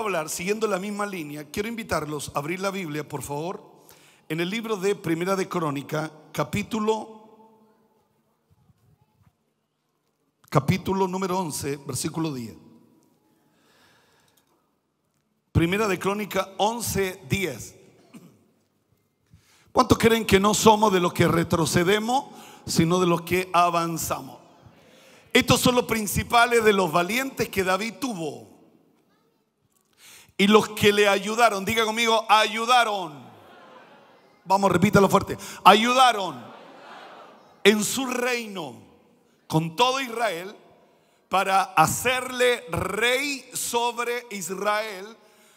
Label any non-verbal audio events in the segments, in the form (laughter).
hablar, siguiendo la misma línea, quiero invitarlos a abrir la Biblia, por favor, en el libro de Primera de Crónica, capítulo capítulo número 11, versículo 10. Primera de Crónica 11, 10. ¿Cuántos creen que no somos de los que retrocedemos, sino de los que avanzamos? Estos son los principales de los valientes que David tuvo. Y los que le ayudaron, diga conmigo, ayudaron. Vamos, repítalo fuerte. Ayudaron en su reino con todo Israel para hacerle rey sobre Israel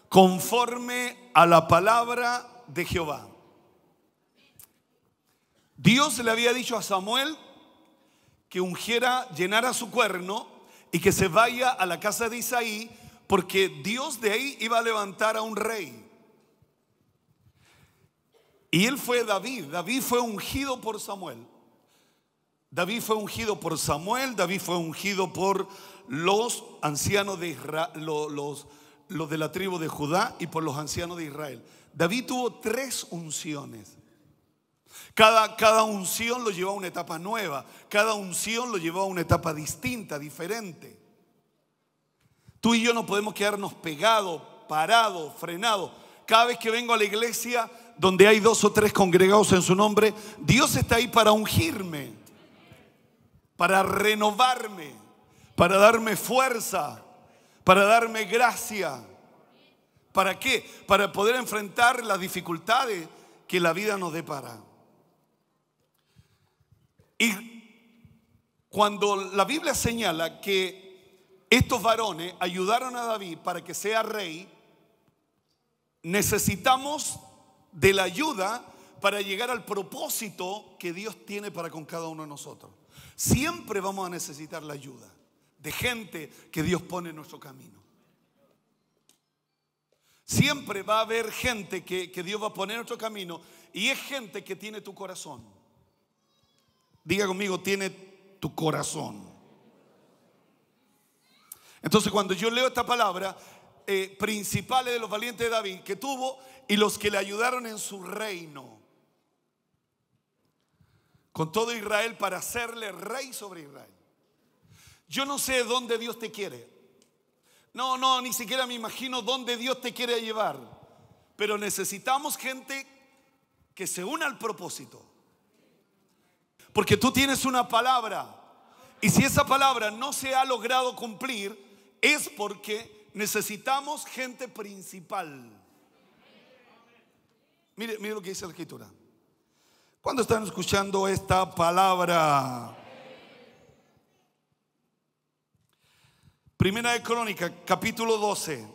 conforme a la palabra de Jehová. Dios le había dicho a Samuel que ungiera, llenara su cuerno y que se vaya a la casa de Isaí porque Dios de ahí iba a levantar a un rey. Y él fue David, David fue ungido por Samuel. David fue ungido por Samuel, David fue ungido por los ancianos de Israel, los, los, de la tribu de Judá y por los ancianos de Israel. David tuvo tres unciones. Cada, cada, unción lo llevó a una etapa nueva, cada unción lo llevó a una etapa distinta, diferente. Tú y yo no podemos quedarnos pegados, parados, frenados. Cada vez que vengo a la iglesia donde hay dos o tres congregados en su nombre, Dios está ahí para ungirme, para renovarme, para darme fuerza, para darme gracia. ¿Para qué? Para poder enfrentar las dificultades que la vida nos depara. Y cuando la Biblia señala que estos varones ayudaron a David para que sea rey, necesitamos de la ayuda para llegar al propósito que Dios tiene para con cada uno de nosotros. Siempre vamos a necesitar la ayuda de gente que Dios pone en nuestro camino. Siempre va a haber gente que, Dios va a poner en nuestro camino y es gente que tiene tu corazón. Diga conmigo, tiene tu corazón. Entonces cuando yo leo esta palabra, eh, principales de los valientes de David que tuvo y los que le ayudaron en su reino, con todo Israel para hacerle rey sobre Israel. Yo no sé dónde Dios te quiere. No, no, ni siquiera me imagino dónde Dios te quiere llevar. Pero necesitamos gente que se una al propósito. Porque tú tienes una palabra. Y si esa palabra no se ha logrado cumplir, es porque necesitamos gente principal. Mire, mire lo que dice la escritura. ¿Cuándo están escuchando esta palabra? Primera de Crónica, capítulo 12,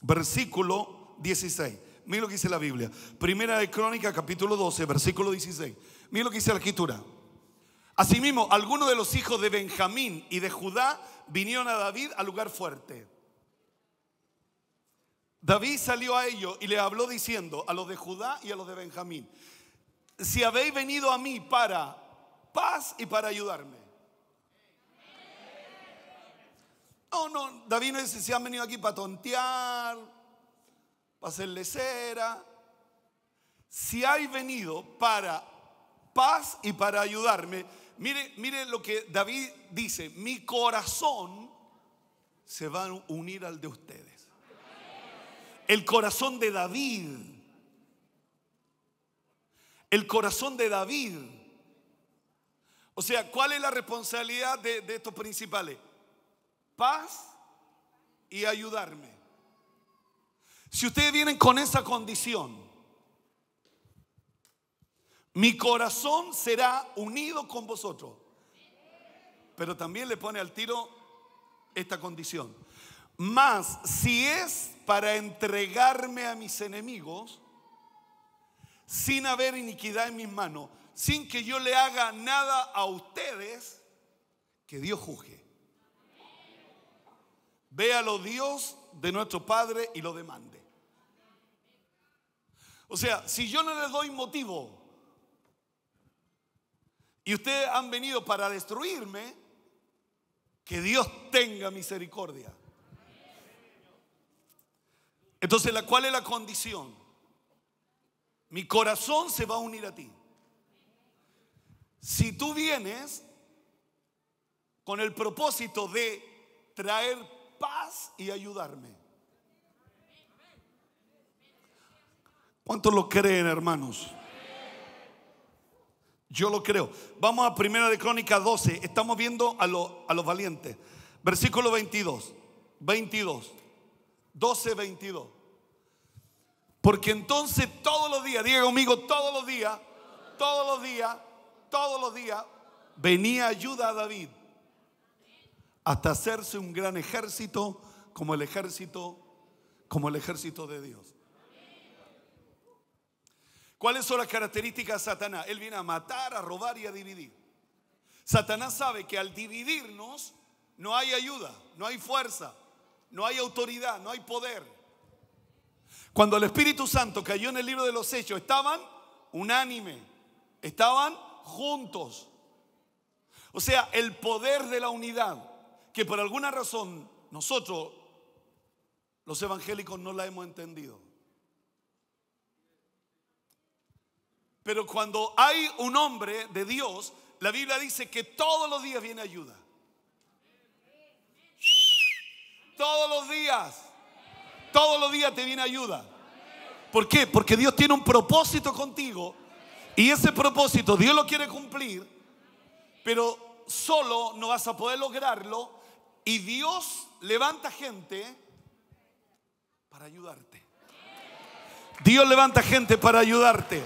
versículo 16. Mire lo que dice la Biblia. Primera de Crónica, capítulo 12, versículo 16. Mire lo que dice la escritura. Asimismo, algunos de los hijos de Benjamín y de Judá vinieron a David al lugar fuerte. David salió a ellos y le habló diciendo a los de Judá y a los de Benjamín, si habéis venido a mí para paz y para ayudarme. No, no, David no dice si han venido aquí para tontear, para hacerle cera. Si hay venido para paz y para ayudarme, Mire, lo que David dice, mi corazón se va a unir al de ustedes. El corazón de David. El corazón de David. O sea, ¿cuál es la responsabilidad de, de estos principales? Paz y ayudarme. Si ustedes vienen con esa condición, mi corazón será unido con vosotros. Pero también le pone al tiro esta condición. más si es para entregarme a mis enemigos, sin haber iniquidad en mis manos, sin que yo le haga nada a ustedes, que Dios juzgue. Véalo Dios de nuestro Padre y lo demande. O sea, si yo no le doy motivo, y ustedes han venido para destruirme, que Dios tenga misericordia. Entonces, ¿la cuál es la condición? Mi corazón se va a unir a ti. Si tú vienes con el propósito de traer paz y ayudarme. ¿Cuántos lo creen, hermanos? Yo lo creo. Vamos a Primera de Crónica 12. Estamos viendo a, a los valientes. Versículo 22. 22. 12, 22. Porque entonces todos los días, diga conmigo, todos los días, todos los días, todos los días, venía ayuda a David hasta hacerse un gran ejército como el ejército, como el ejército de Dios. ¿Cuáles son las características de Satanás? Él viene a matar, a robar y a dividir. Satanás sabe que al dividirnos no hay ayuda, no hay fuerza, no hay autoridad, no hay poder. Cuando el Espíritu Santo cayó en el libro de los Hechos, estaban unánime, estaban juntos. O sea, el poder de la unidad, que por alguna razón nosotros, los evangélicos, no la hemos entendido. Pero cuando hay un hombre de Dios, la Biblia dice que todos los días viene ayuda. Todos los días. Todos los días te viene ayuda. ¿Por qué? Porque Dios tiene un propósito contigo y ese propósito Dios lo quiere cumplir, pero solo no vas a poder lograrlo y Dios levanta gente para ayudarte. Dios levanta gente para ayudarte.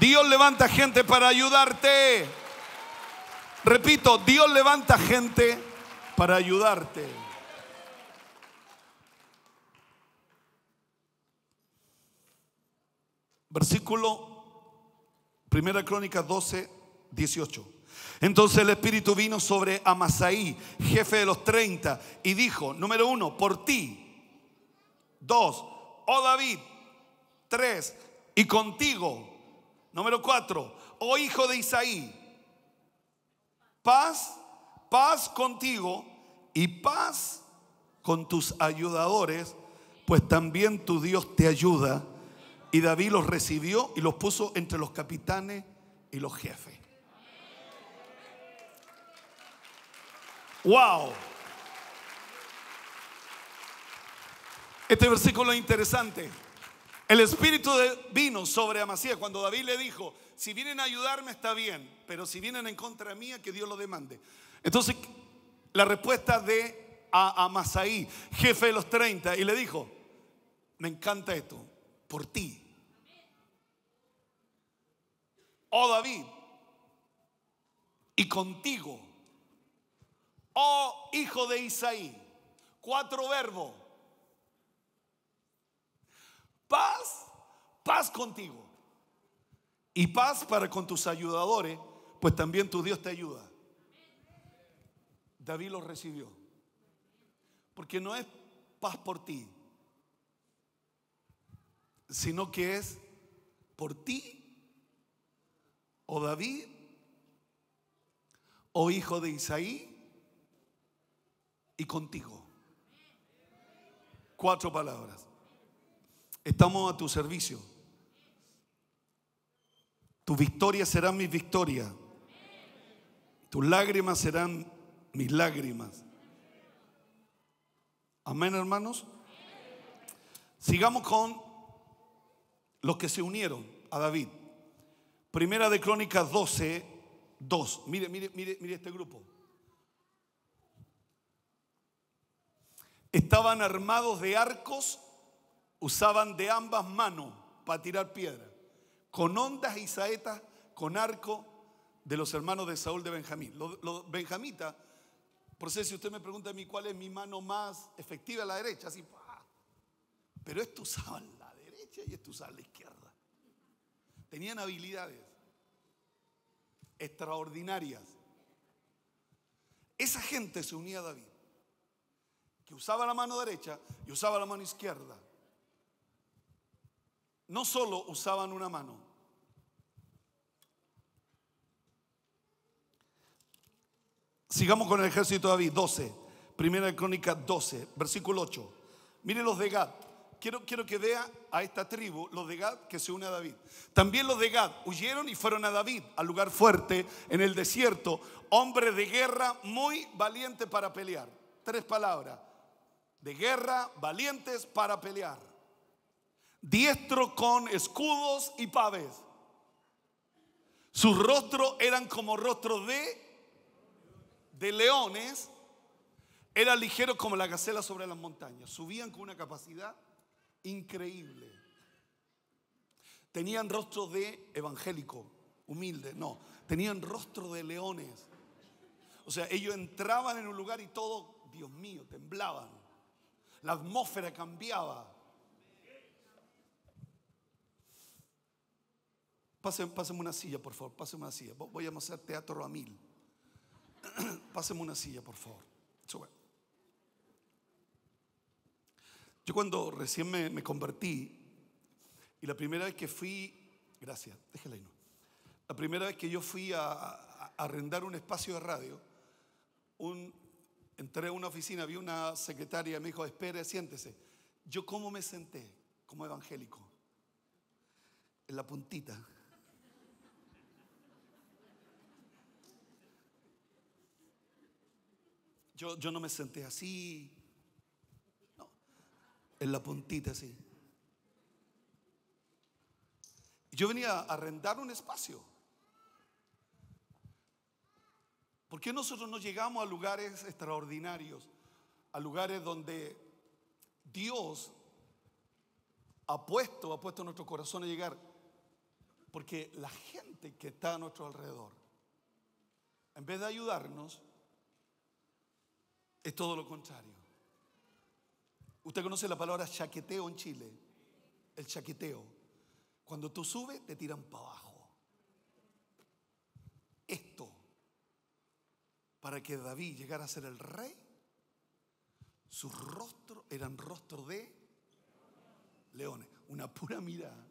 Dios levanta gente para ayudarte. Repito, Dios levanta gente para ayudarte. Versículo Primera Crónica 12, 18. Entonces el Espíritu vino sobre Amasaí, jefe de los 30, y dijo, número uno, por ti. Dos, oh David. Tres, y contigo Número cuatro, oh hijo de Isaí, paz, paz contigo y paz con tus ayudadores, pues también tu Dios te ayuda. Y David los recibió y los puso entre los capitanes y los jefes. ¡Wow! Este versículo es interesante. El Espíritu vino sobre Amasías cuando David le dijo, si vienen a ayudarme está bien, pero si vienen en contra mía, que Dios lo demande. Entonces, la respuesta de Amasaí, jefe de los 30, y le dijo, me encanta esto, por ti. Oh David, y contigo, oh hijo de Isaí, cuatro verbos paz, paz contigo. Y paz para con tus ayudadores, pues también tu Dios te ayuda. David lo recibió. Porque no es paz por ti, sino que es por ti o David o hijo de Isaí y contigo. Cuatro palabras. Estamos a tu servicio. Tu victoria será mi victoria. Tus lágrimas serán mis lágrimas. Amén, hermanos. Sigamos con los que se unieron a David. Primera de Crónicas 12, 2. Mire, mire, mire, mire este grupo. Estaban armados de arcos usaban de ambas manos para tirar piedra, con ondas y saetas, con arco de los hermanos de Saúl de Benjamín. Los, benjamitas, por si usted me pregunta a mí cuál es mi mano más efectiva, la derecha, así, pero esto usaban la derecha y esto usaban la izquierda. Tenían habilidades extraordinarias. Esa gente se unía a David, que usaba la mano derecha y usaba la mano izquierda no solo usaban una mano, sigamos con el ejército de David, 12, primera crónica 12, versículo 8. Miren los de Gad, Quiero, quiero, que vea a esta tribu, los de Gad, que se une a David. También los de Gad huyeron y fueron a David, al lugar fuerte, en el desierto, hombre de guerra, muy valiente para pelear. Tres palabras, de guerra, valientes para pelear diestro con escudos y paves. Sus rostros eran como rostros de, de leones. Era ligero como la gacela sobre las montañas. Subían con una capacidad increíble. Tenían rostros de evangélico, humilde, no. Tenían rostros de leones. O sea, ellos entraban en un lugar y todo, Dios mío, temblaban. La atmósfera cambiaba. Pásenme, una silla, por favor. Pásenme una silla. Voy a hacer teatro a mil. (clears throat) pásenme una silla, por favor. Yo cuando recién me, convertí, y la primera vez que fui, gracias, déjela ahí no. La primera vez que yo fui a, arrendar un espacio de radio, entré a una oficina, vi una secretaria, me dijo, espere, siéntese. Yo cómo me senté como evangélico, en la puntita. Yo, no me senté así, no, en la puntita así. Yo venía a arrendar un espacio. ¿Por qué nosotros no llegamos a lugares extraordinarios, a lugares donde Dios ha puesto, ha puesto nuestro corazón a llegar? Porque la gente que está a nuestro alrededor, en vez de ayudarnos, es todo lo contrario. Usted conoce la palabra chaqueteo en Chile. El chaqueteo. Cuando tú subes, te tiran para abajo. Esto, para que David llegara a ser el rey, sus rostros eran rostros de leones. Una pura mirada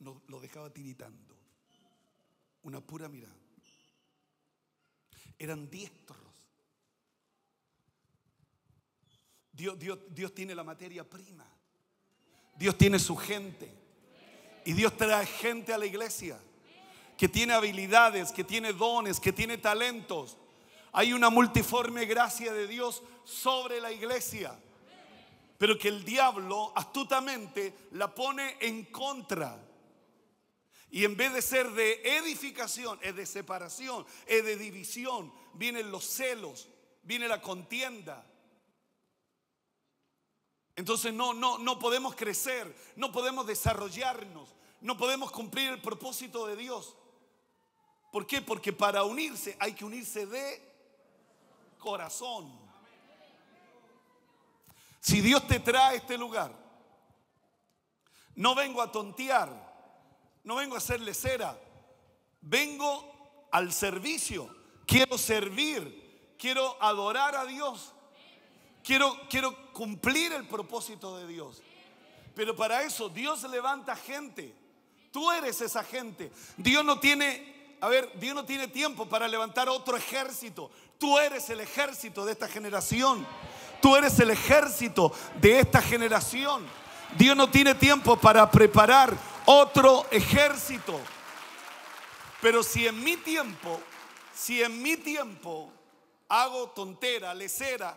nos, lo dejaba tiritando. Una pura mirada. Eran diestros. Dios, tiene la materia prima. Dios tiene su gente. Y Dios trae gente a la iglesia que tiene habilidades, que tiene dones, que tiene talentos. Hay una multiforme gracia de Dios sobre la iglesia, pero que el diablo astutamente la pone en contra. Y en vez de ser de edificación, es de separación, es de división, vienen los celos, viene la contienda entonces no, no, no podemos crecer, no podemos desarrollarnos, no podemos cumplir el propósito de Dios. ¿Por qué? Porque para unirse hay que unirse de corazón. Si Dios te trae a este lugar, no vengo a tontear, no vengo a hacerle cera, vengo al servicio, quiero servir, quiero adorar a Dios, Quiero, cumplir el propósito de Dios. Pero para eso Dios levanta gente. Tú eres esa gente. Dios no tiene, a ver, Dios no tiene tiempo para levantar otro ejército. Tú eres el ejército de esta generación. Tú eres el ejército de esta generación. Dios no tiene tiempo para preparar otro ejército. Pero si en mi tiempo, si en mi tiempo hago tontera, lecera,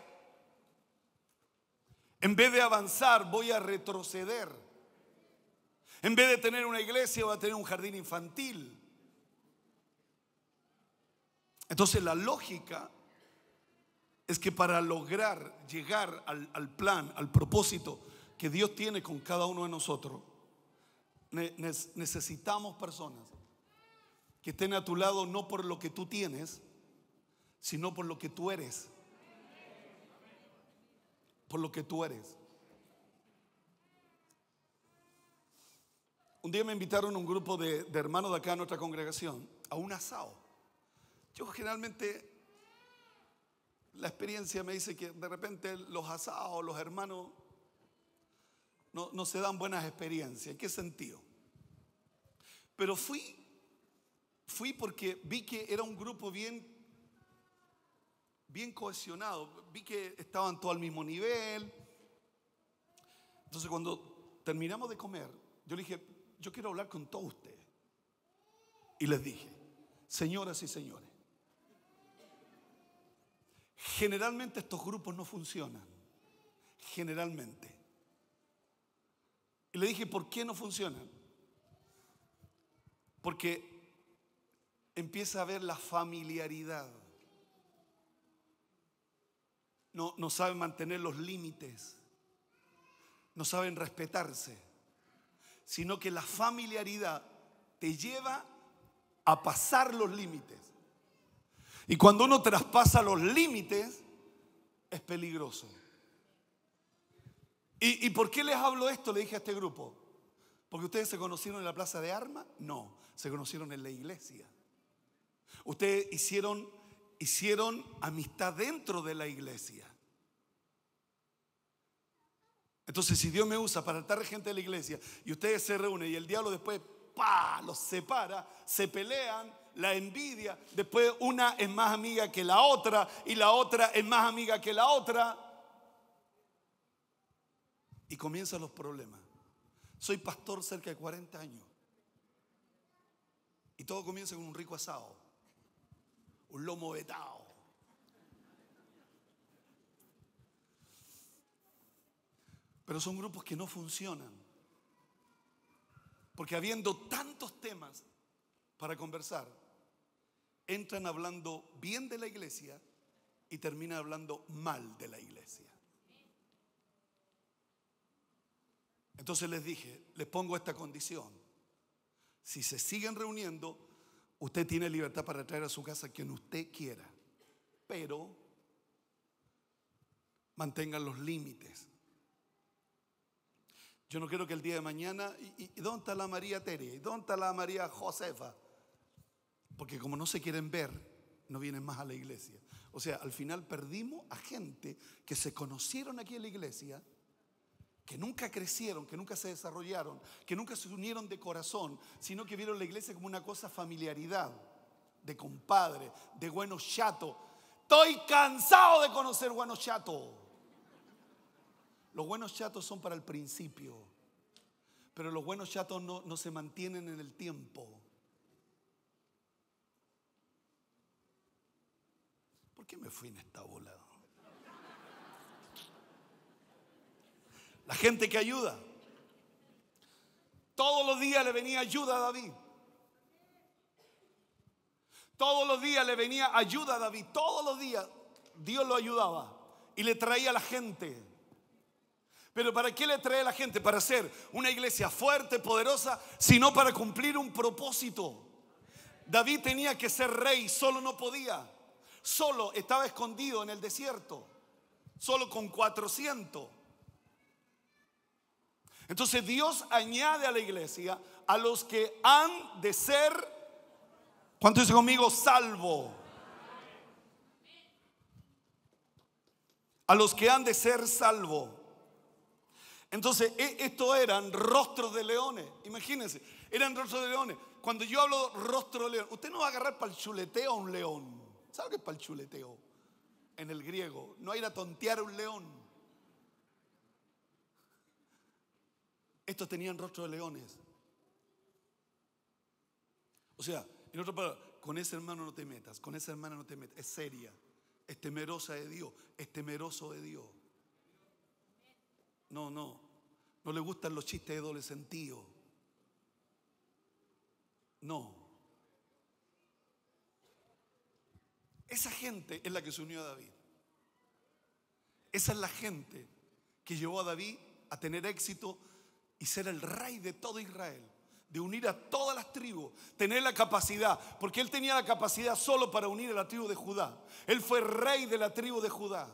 en vez de avanzar, voy a retroceder. En vez de tener una iglesia, voy a tener un jardín infantil. Entonces la lógica es que para lograr llegar al, plan, al propósito que Dios tiene con cada uno de nosotros, necesitamos personas que estén a tu lado no por lo que tú tienes, sino por lo que tú eres por lo que tú eres. Un día me invitaron un grupo de, hermanos de acá a nuestra congregación a un asado. Yo generalmente, la experiencia me dice que de repente los asados, los hermanos, no, no se dan buenas experiencias. qué sentido? Pero fui, fui porque vi que era un grupo bien bien cohesionado. Vi que estaban todos al mismo nivel. Entonces cuando terminamos de comer, yo le dije, yo quiero hablar con todos ustedes. Y les dije, señoras y señores, generalmente estos grupos no funcionan. Generalmente. Y le dije, ¿por qué no funcionan? Porque empieza a haber la familiaridad no, saben mantener los límites, no saben respetarse, sino que la familiaridad te lleva a pasar los límites. Y cuando uno traspasa los límites, es peligroso. ¿Y, ¿Y, por qué les hablo esto? Le dije a este grupo. ¿Porque ustedes se conocieron en la plaza de armas? No, se conocieron en la iglesia. Ustedes hicieron hicieron amistad dentro de la iglesia. Entonces, si Dios me usa para atar gente de la iglesia y ustedes se reúnen y el diablo después, pa, los separa, se pelean, la envidia, después una es más amiga que la otra y la otra es más amiga que la otra. Y comienzan los problemas. Soy pastor cerca de 40 años. Y todo comienza con un rico asado un lomo vetado. Pero son grupos que no funcionan. Porque habiendo tantos temas para conversar, entran hablando bien de la iglesia y terminan hablando mal de la iglesia. Entonces les dije, les pongo esta condición. Si se siguen reuniendo, Usted tiene libertad para traer a su casa quien usted quiera, pero mantengan los límites. Yo no quiero que el día de mañana, ¿y, dónde está la María Tere? ¿Y dónde está la María Josefa? Porque como no se quieren ver, no vienen más a la iglesia. O sea, al final perdimos a gente que se conocieron aquí en la iglesia que nunca crecieron, que nunca se desarrollaron, que nunca se unieron de corazón, sino que vieron la iglesia como una cosa familiaridad, de compadre, de buenos chatos. Estoy cansado de conocer buenos chatos. Los buenos chatos son para el principio, pero los buenos chatos no, no se mantienen en el tiempo. ¿Por qué me fui en esta volada? La gente que ayuda. Todos los días le venía ayuda a David. Todos los días le venía ayuda a David. Todos los días Dios lo ayudaba y le traía a la gente. Pero ¿para qué le trae a la gente? Para ser una iglesia fuerte, poderosa, sino para cumplir un propósito. David tenía que ser rey, solo no podía. Solo estaba escondido en el desierto, solo con 400. Entonces Dios añade a la iglesia a los que han de ser, ¿cuánto dice conmigo? Salvo. A los que han de ser salvo. Entonces, e, esto eran rostros de leones. Imagínense, eran rostros de leones. Cuando yo hablo rostro de león, usted no va a agarrar para el chuleteo a un león. ¿Sabe qué es para el chuleteo? En el griego, no ir a tontear a un león. Estos tenían rostro de leones. O sea, en otra palabra con ese hermano no te metas, con esa hermana no te metas. Es seria, es temerosa de Dios, es temeroso de Dios. No, no. No le gustan los chistes de doble No. Esa gente es la que se unió a David. Esa es la gente que llevó a David a tener éxito, y ser el rey de todo Israel, de unir a todas las tribus, tener la capacidad, porque él tenía la capacidad solo para unir a la tribu de Judá. Él fue rey de la tribu de Judá,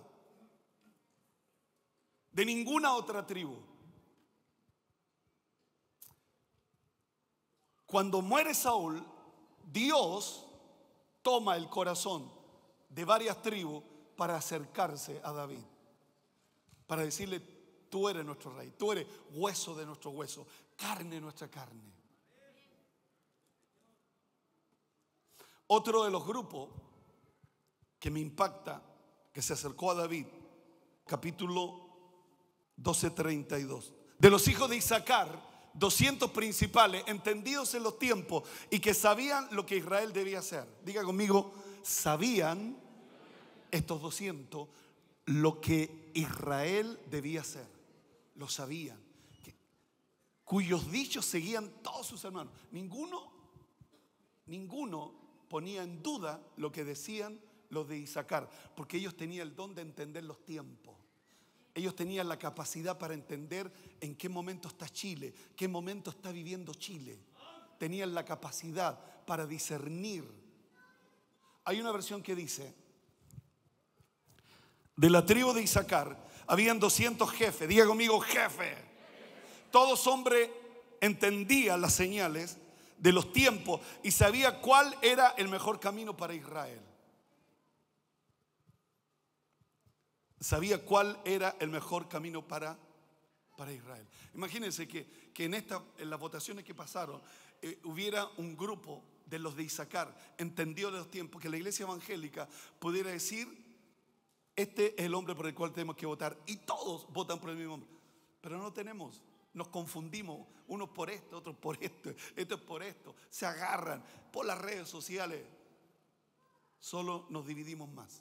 de ninguna otra tribu. Cuando muere Saúl, Dios toma el corazón de varias tribus para acercarse a David, para decirle, Tú eres nuestro rey, tú eres hueso de nuestro hueso, carne de nuestra carne. Otro de los grupos que me impacta, que se acercó a David, capítulo 12:32. De los hijos de Isaacar, 200 principales, entendidos en los tiempos y que sabían lo que Israel debía hacer. Diga conmigo, sabían estos 200 lo que Israel debía hacer lo sabían, cuyos dichos seguían todos sus hermanos. Ninguno, ninguno ponía en duda lo que decían los de Isaacar, porque ellos tenían el don de entender los tiempos. Ellos tenían la capacidad para entender en qué momento está Chile, qué momento está viviendo Chile. Tenían la capacidad para discernir. Hay una versión que dice, de la tribu de Isaacar, habían 200 jefes. Diga conmigo, jefe. Todos hombres entendían las señales de los tiempos y sabía cuál era el mejor camino para Israel. Sabía cuál era el mejor camino para, para Israel. Imagínense que, en, esta, en las votaciones que pasaron eh, hubiera un grupo de los de Isaacar, entendió de los tiempos, que la iglesia evangélica pudiera decir este es el hombre por el cual tenemos que votar. Y todos votan por el mismo hombre. Pero no tenemos. Nos confundimos. Unos por esto, otros por esto. Esto es por esto. Se agarran por las redes sociales. Solo nos dividimos más.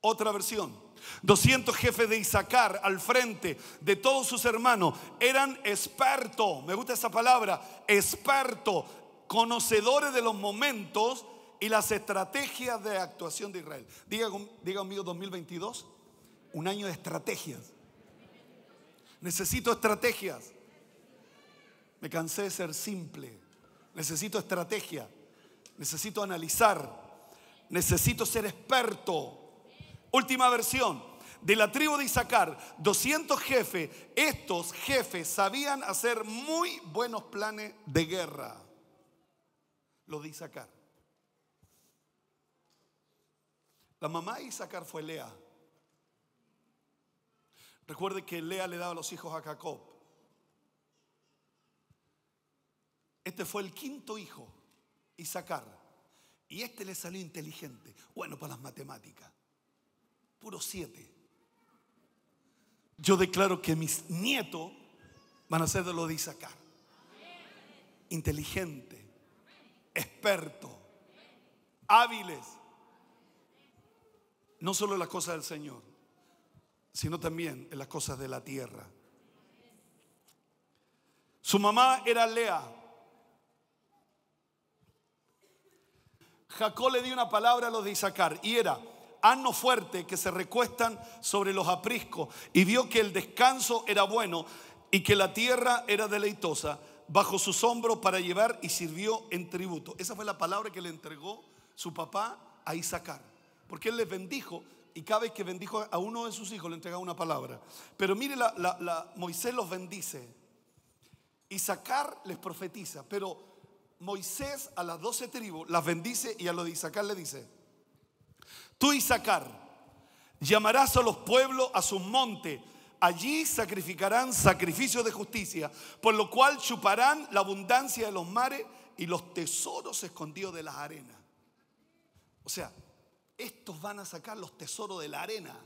Otra versión. 200 jefes de Isaacar al frente de todos sus hermanos eran expertos. Me gusta esa palabra. Expertos. Conocedores de los momentos y las estrategias de actuación de Israel. Diga, diga conmigo 2022, un año de estrategias. Necesito estrategias. Me cansé de ser simple. Necesito estrategia. Necesito analizar. Necesito ser experto. Última versión. De la tribu de Isaacar, 200 jefes. Estos jefes sabían hacer muy buenos planes de guerra. Los de Isaacar. La mamá de Isaacar fue Lea. Recuerde que Lea le daba los hijos a Jacob. Este fue el quinto hijo, Isaacar. Y este le salió inteligente, bueno para las matemáticas. Puro siete. Yo declaro que mis nietos van a ser de lo de Isaacar. Inteligente, experto, hábiles no solo en las cosas del Señor, sino también en las cosas de la tierra. Su mamá era Lea. Jacob le dio una palabra a los de Isaacar y era, haznos fuerte que se recuestan sobre los apriscos y vio que el descanso era bueno y que la tierra era deleitosa bajo sus hombros para llevar y sirvió en tributo. Esa fue la palabra que le entregó su papá a Isaacar porque él les bendijo y cada vez que bendijo a uno de sus hijos le entregaba una palabra. Pero mire, la, Moisés los bendice. Y Sacar les profetiza, pero Moisés a las doce tribus las bendice y a lo de Isaacar le dice, tú Isaacar llamarás a los pueblos a su monte allí sacrificarán sacrificios de justicia, por lo cual chuparán la abundancia de los mares y los tesoros escondidos de las arenas. O sea, estos van a sacar los tesoros de la arena.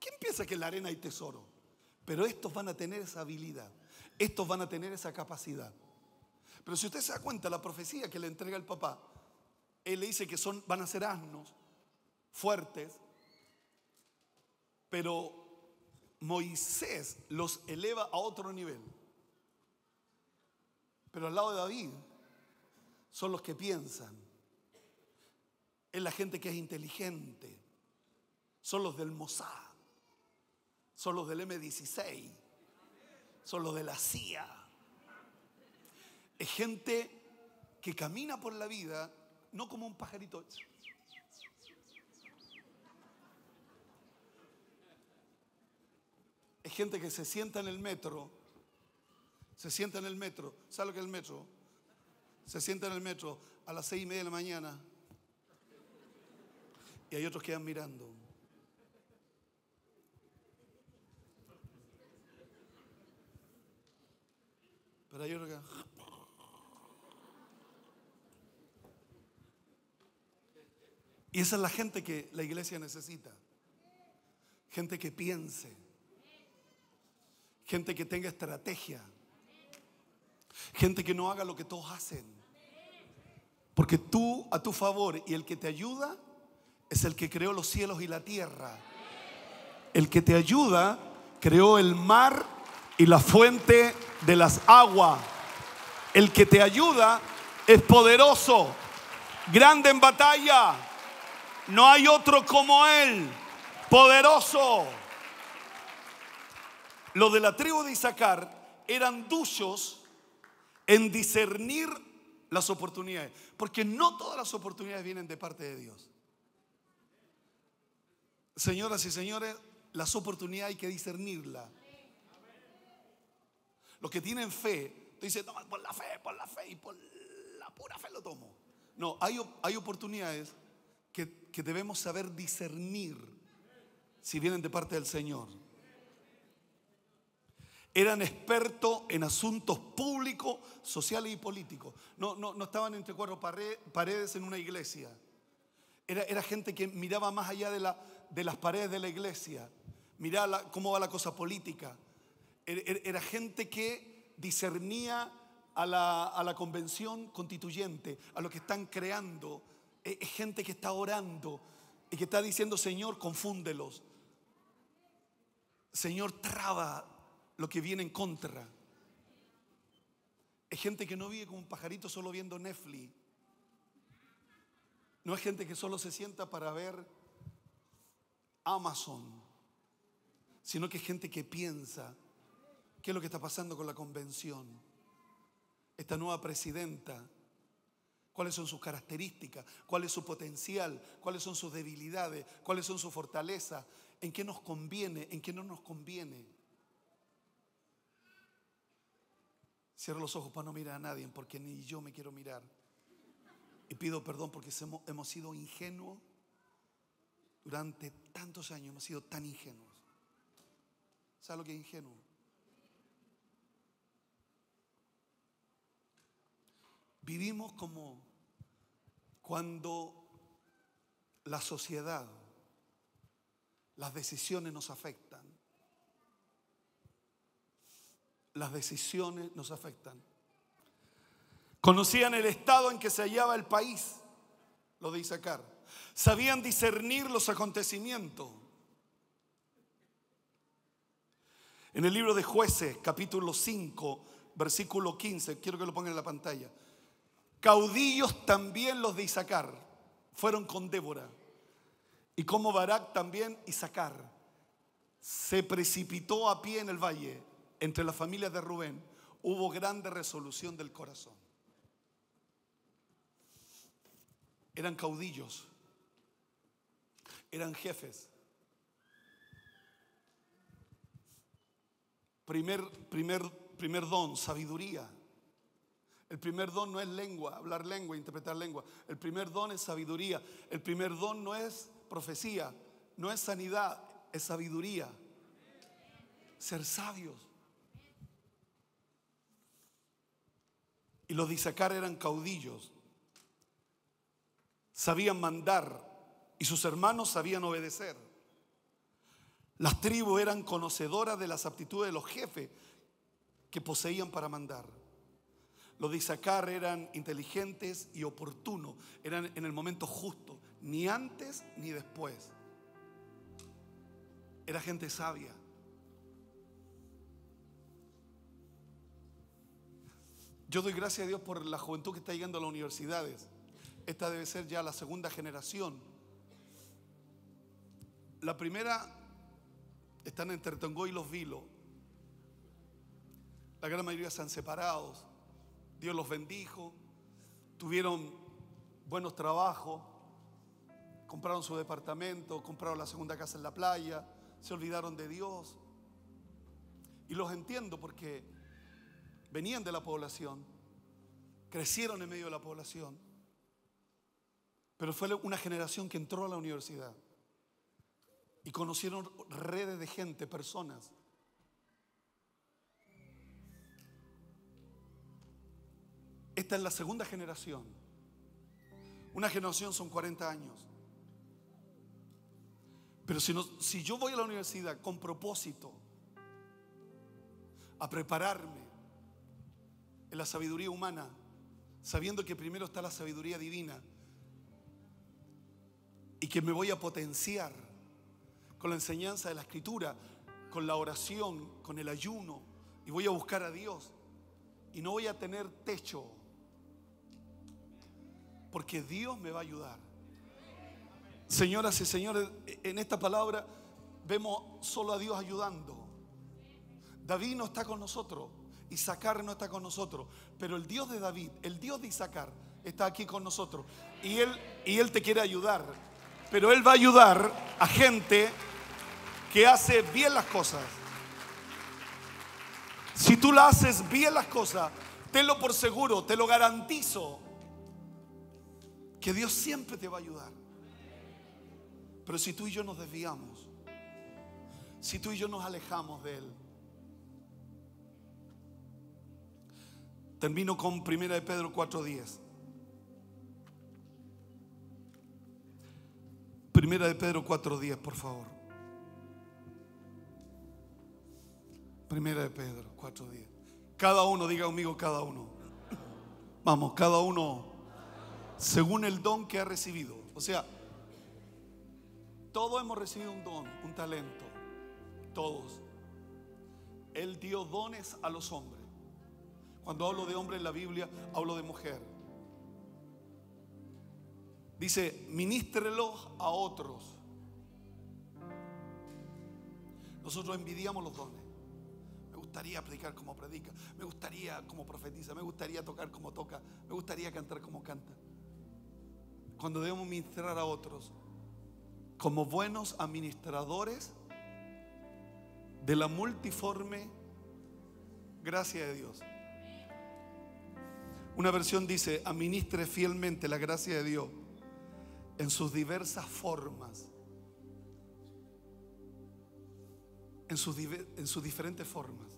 ¿Quién piensa que en la arena hay tesoro? Pero estos van a tener esa habilidad, estos van a tener esa capacidad. Pero si usted se da cuenta, la profecía que le entrega el papá, él le dice que son, van a ser asnos, fuertes, pero Moisés los eleva a otro nivel. Pero al lado de David son los que piensan, es la gente que es inteligente. Son los del Mossad. Son los del M16. Son los de la CIA. Es gente que camina por la vida no como un pajarito. Es gente que se sienta en el metro. Se sienta en el metro. ¿Sabe lo que es el metro? Se sienta en el metro a las seis y media de la mañana y hay otros que quedan mirando. Pero hay otros que... Y esa es la gente que la iglesia necesita. Gente que piense. Gente que tenga estrategia. Gente que no haga lo que todos hacen. Porque tú a tu favor y el que te ayuda es el que creó los cielos y la tierra. El que te ayuda creó el mar y la fuente de las aguas. El que te ayuda es poderoso, grande en batalla. No hay otro como él, poderoso. Lo de la tribu de Isaacar eran duchos en discernir las oportunidades, porque no todas las oportunidades vienen de parte de Dios. Señoras y señores, las oportunidades hay que discernirlas. Los que tienen fe, te dicen, no, por la fe, por la fe y por la pura fe lo tomo. No, hay, hay oportunidades que, debemos saber discernir si vienen de parte del Señor. Eran expertos en asuntos públicos, sociales y políticos. No, no, estaban entre cuatro paredes en una iglesia. Era, era gente que miraba más allá de la, de las paredes de la iglesia. Mirá cómo va la cosa política. Er, er, era, gente que discernía a la, a la, convención constituyente, a lo que están creando. E, es gente que está orando y que está diciendo, Señor, confúndelos. Señor, traba lo que viene en contra. Es gente que no vive como un pajarito solo viendo Netflix. No es gente que solo se sienta para ver Amazon, sino que es gente que piensa qué es lo que está pasando con la convención. Esta nueva presidenta, cuáles son sus características, cuál es su potencial, cuáles son sus debilidades, cuáles son sus fortalezas, en qué nos conviene, en qué no nos conviene. Cierro los ojos para no mirar a nadie, porque ni yo me quiero mirar. Y pido perdón porque hemos sido ingenuos durante tantos años hemos sido tan ingenuos. ¿Sabes lo que es ingenuo? Vivimos como cuando la sociedad, las decisiones nos afectan. Las decisiones nos afectan. Conocían el estado en que se hallaba el país, lo de Isaacar sabían discernir los acontecimientos. En el libro de jueces, capítulo 5, versículo 15, quiero que lo pongan en la pantalla. Caudillos también los de Isaacar fueron con Débora, y como Barak también Isaacar se precipitó a pie en el valle entre las familias de Rubén, hubo grande resolución del corazón. Eran caudillos eran jefes. Primer, primer, primer don, sabiduría. El primer don no es lengua, hablar lengua, interpretar lengua. El primer don es sabiduría. El primer don no es profecía, no es sanidad, es sabiduría. Ser sabios. Y los de eran caudillos. Sabían mandar y sus hermanos sabían obedecer. Las tribus eran conocedoras de las aptitudes de los jefes que poseían para mandar. Los de Isaacar eran inteligentes y oportunos, eran en el momento justo, ni antes ni después. Era gente sabia. Yo doy gracias a Dios por la juventud que está llegando a las universidades. Esta debe ser ya la segunda generación la primera están entre tongo y Los vilo. La gran mayoría están separados. Dios los bendijo. Tuvieron buenos trabajos. Compraron su departamento, compraron la segunda casa en la playa, se olvidaron de Dios. Y los entiendo porque venían de la población, crecieron en medio de la población, pero fue una generación que entró a la universidad. Y conocieron redes de gente, personas. Esta es la segunda generación. Una generación son 40 años. Pero si, no, si yo voy a la universidad con propósito a prepararme en la sabiduría humana, sabiendo que primero está la sabiduría divina y que me voy a potenciar con la enseñanza de la escritura, con la oración, con el ayuno, y voy a buscar a Dios, y no voy a tener techo, porque Dios me va a ayudar. Señoras y señores, en esta palabra vemos solo a Dios ayudando. David no está con nosotros, Isaac no está con nosotros, pero el Dios de David, el Dios de Isaac, está aquí con nosotros. Y él, y él te quiere ayudar, pero Él va a ayudar a gente que hace bien las cosas. Si tú la haces bien las cosas, tenlo por seguro, te lo garantizo, que Dios siempre te va a ayudar. Pero si tú y yo nos desviamos, si tú y yo nos alejamos de Él, termino con 1 de Pedro 4.10. Primera de Pedro 4.10, por favor. Primera de Pedro, 4.10. Cada uno, diga conmigo, cada uno. Vamos, cada uno según el don que ha recibido. O sea, todos hemos recibido un don, un talento. Todos. Él dio dones a los hombres. Cuando hablo de hombre en la Biblia, hablo de mujer. Dice, ministrelos a otros. Nosotros envidiamos los dones. Me gustaría predicar como predica, me gustaría como profetiza, me gustaría tocar como toca, me gustaría cantar como canta. Cuando debemos ministrar a otros como buenos administradores de la multiforme gracia de Dios. Una versión dice, administre fielmente la gracia de Dios en sus diversas formas. en sus, diferentes formas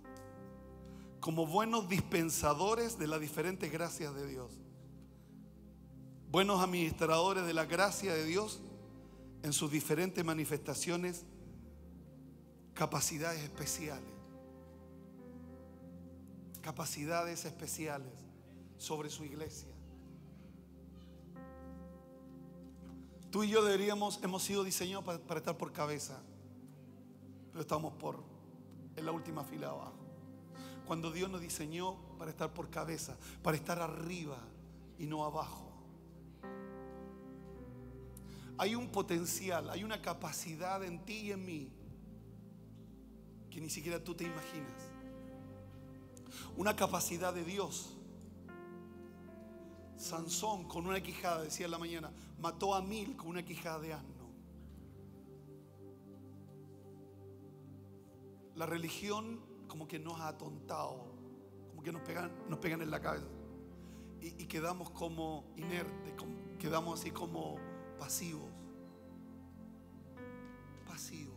como buenos dispensadores de las diferentes gracias de Dios, buenos administradores de la gracia de Dios en sus diferentes manifestaciones, capacidades especiales, capacidades especiales sobre su iglesia. Tú y yo deberíamos, hemos sido diseñados para, estar por cabeza, pero estamos por en la última fila abajo cuando Dios nos diseñó para estar por cabeza, para estar arriba y no abajo. Hay un potencial, hay una capacidad en ti y en mí que ni siquiera tú te imaginas. Una capacidad de Dios. Sansón con una quijada, decía en la mañana, mató a mil con una quijada de asno. La religión como que nos ha atontado, como que nos pegan, nos pegan en la cabeza. Y, quedamos como inertes, quedamos así como pasivos. Pasivos.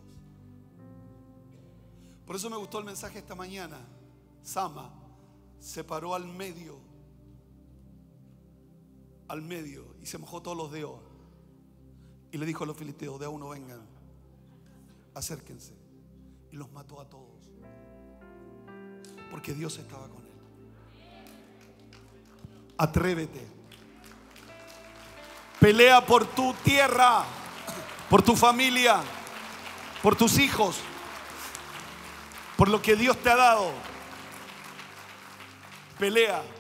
Por eso me gustó el mensaje esta mañana. Sama se paró al medio, al medio, y se mojó todos los dedos. Y le dijo a los filisteos, de a uno vengan, acérquense. Y los mató a todos porque Dios estaba con él. Atrévete. Pelea por tu tierra, por tu familia, por tus hijos, por lo que Dios te ha dado. Pelea.